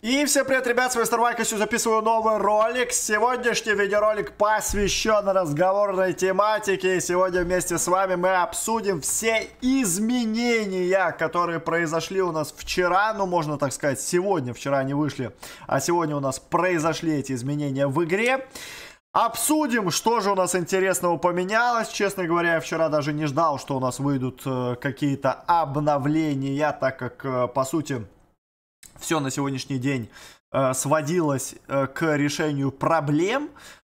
И всем привет, ребят, с вами Старвайк, записываю новый ролик. Сегодняшний видеоролик посвящен разговорной тематике. И сегодня вместе с вами мы обсудим все изменения, которые произошли у нас вчера, ну можно так сказать, сегодня, вчера они вышли, а сегодня у нас произошли эти изменения в игре. Обсудим, что же у нас интересного поменялось. Честно говоря, я вчера даже не ждал, что у нас выйдут э, какие-то обновления, так как, э, по сути, все на сегодняшний день э, сводилось э, к решению проблем,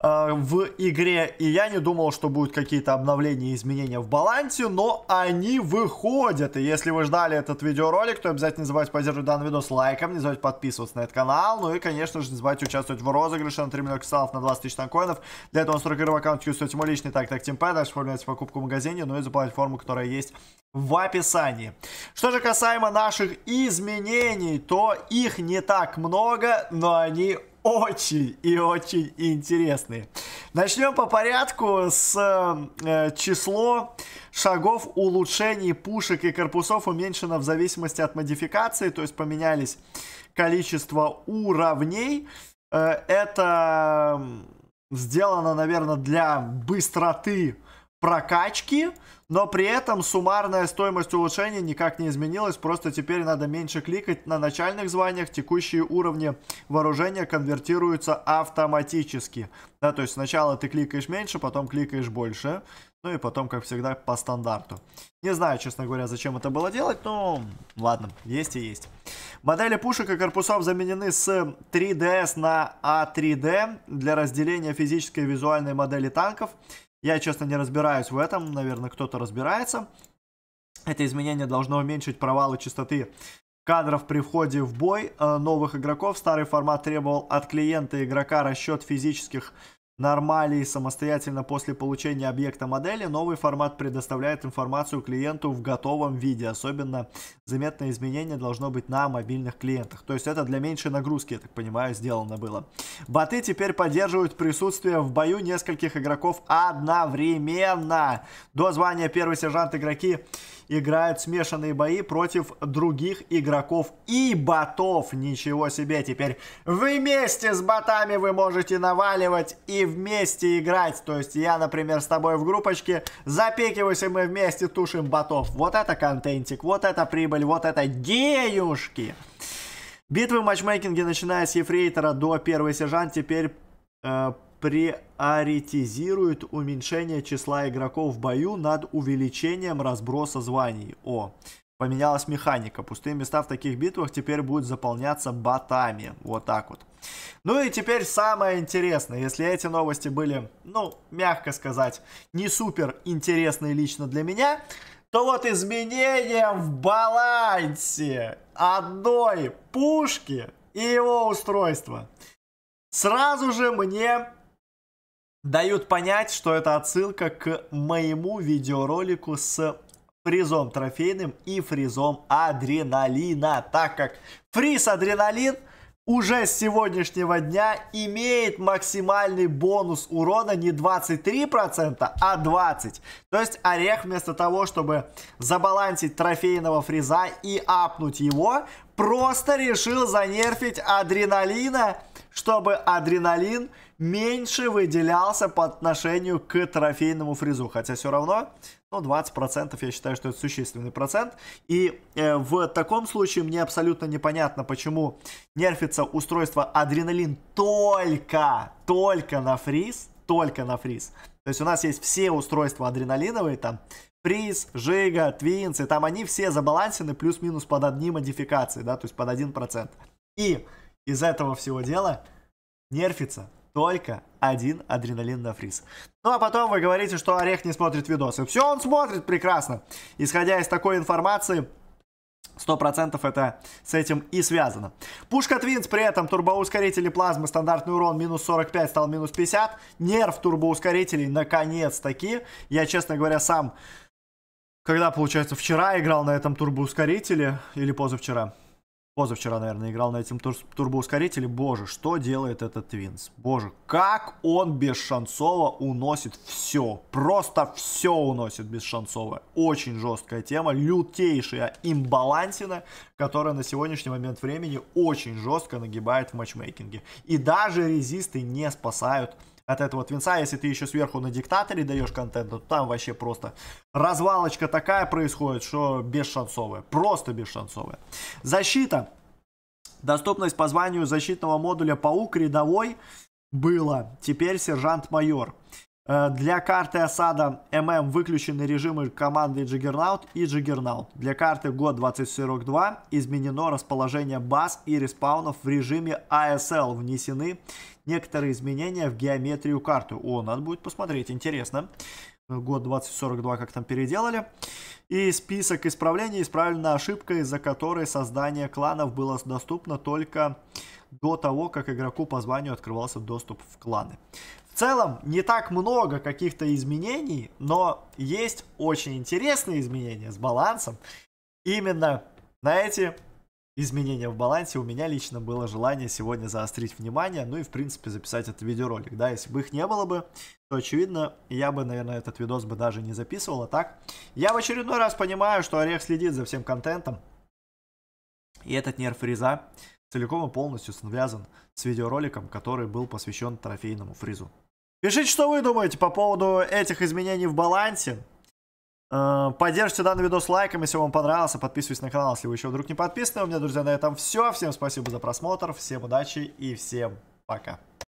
Э, в игре, и я не думал, что будут какие-то обновления и изменения в балансе, но они выходят, и если вы ждали этот видеоролик, то обязательно не забывайте поддерживать данный видос лайком, не забывайте подписываться на этот канал, ну и, конечно же, не забывайте участвовать в розыгрыше на 3 миллиона кристаллов на 20 тысяч танкоинов, для этого настройка игрового аккаунта Qsuit мой личный, так, так, Тимпэд, дальше оформляйте покупку в магазине, ну и заполнять форму, которая есть в описании. Что же касаемо наших изменений, то их не так много, но они очень и очень интересные. Начнем по порядку с э, число шагов улучшений пушек и корпусов уменьшено в зависимости от модификации, то есть поменялись количество уровней. Э, это сделано, наверное, для быстроты э, прокачки, но при этом суммарная стоимость улучшения никак не изменилась, просто теперь надо меньше кликать на начальных званиях, текущие уровни вооружения конвертируются автоматически. Да, то есть сначала ты кликаешь меньше, потом кликаешь больше, ну и потом, как всегда, по стандарту. Не знаю, честно говоря, зачем это было делать, но ладно, есть и есть. Модели пушек и корпусов заменены с 3DS на A3D а для разделения физической и визуальной модели танков. Я, честно, не разбираюсь в этом, наверное, кто-то разбирается. Это изменение должно уменьшить провалы частоты кадров при входе в бой э, новых игроков. Старый формат требовал от клиента игрока расчет физических нормали самостоятельно после получения объекта модели, новый формат предоставляет информацию клиенту в готовом виде. Особенно заметное изменение должно быть на мобильных клиентах. То есть это для меньшей нагрузки, я так понимаю, сделано было. Боты теперь поддерживают присутствие в бою нескольких игроков одновременно. До звания первый сержант игроки играют смешанные бои против других игроков и ботов. Ничего себе, теперь вместе с ботами вы можете наваливать и вместе играть. То есть я, например, с тобой в группочке запекиваюсь, и мы вместе тушим ботов. Вот это контентик, вот это прибыль, вот это денежки. Битвы в матчмейкинге, начиная с ефрейтора до первый сержант, теперь э, приоритизирует уменьшение числа игроков в бою над увеличением разброса званий. О, поменялась механика. Пустые места в таких битвах теперь будут заполняться ботами. Вот так вот. Ну и теперь самое интересное, если эти новости были, ну, мягко сказать, не супер интересные лично для меня, то вот изменения в балансе одной пушки и его устройства. Сразу же мне дают понять, что это отсылка к моему видеоролику с фризом трофейным и фризом адреналина, так как фриз адреналин уже с сегодняшнего дня имеет максимальный бонус урона не 23%, а 20%. То есть Орех вместо того, чтобы забалансить трофейного фриза и апнуть его, просто решил занерфить адреналина чтобы адреналин меньше выделялся по отношению к трофейному фризу. Хотя все равно, ну, 20% я считаю, что это существенный процент. И э, в таком случае мне абсолютно непонятно, почему нерфится устройство адреналин только, только на фриз, только на фриз. То есть у нас есть все устройства адреналиновые, там Приз, Жига, Твинс, там они все забалансены плюс-минус под одни модификации, да, то есть под 1%. И из этого всего дела нерфится только один адреналин на фриз. Ну а потом вы говорите, что Орех не смотрит видосы. Все он смотрит прекрасно. Исходя из такой информации, 100% это с этим и связано. Пушка Твинс при этом турбоускорители плазмы, стандартный урон минус 45 стал минус 50. Нерв турбоускорителей наконец-таки. Я, честно говоря, сам, когда, получается, вчера играл на этом турбоускорителе или позавчера, позавчера, наверное, играл на этом тур турбоускорителе. Боже, что делает этот Твинс? Боже, как он без Шанцова уносит все. Просто все уносит без Шанцова. Очень жесткая тема. Лютейшая имбалансина, которая на сегодняшний момент времени очень жестко нагибает в матчмейкинге. И даже резисты не спасают от этого твинса. Если ты еще сверху на диктаторе даешь контент, то там вообще просто развалочка такая происходит, что бесшансовая. Просто бесшансовая. Защита. Доступность по званию защитного модуля паук рядовой была. Теперь сержант-майор. Э, для карты осада ММ выключены режимы команды Джиггернаут и Джиггернаут. Для карты Год 2042 изменено расположение баз и респаунов в режиме АСЛ Внесены некоторые изменения в геометрию карты. О, надо будет посмотреть, интересно. Год 2042 как там переделали. И список исправлений исправлена ошибка, из-за которой создание кланов было доступно только до того, как игроку по званию открывался доступ в кланы. В целом не так много каких-то изменений, но есть очень интересные изменения с балансом. Именно на эти изменения в балансе у меня лично было желание сегодня заострить внимание, ну и в принципе записать этот видеоролик. Да, если бы их не было бы, то очевидно, я бы, наверное, этот видос бы даже не записывал, а так. Я в очередной раз понимаю, что Орех следит за всем контентом, и этот нерв фриза целиком и полностью связан с видеороликом, который был посвящен трофейному фризу. Пишите, что вы думаете по поводу этих изменений в балансе. Э, поддержите данный видос лайком, если вам понравился. Подписывайтесь на канал, если вы еще вдруг не подписаны. У меня, друзья, на этом все. Всем спасибо за просмотр, всем удачи и всем пока.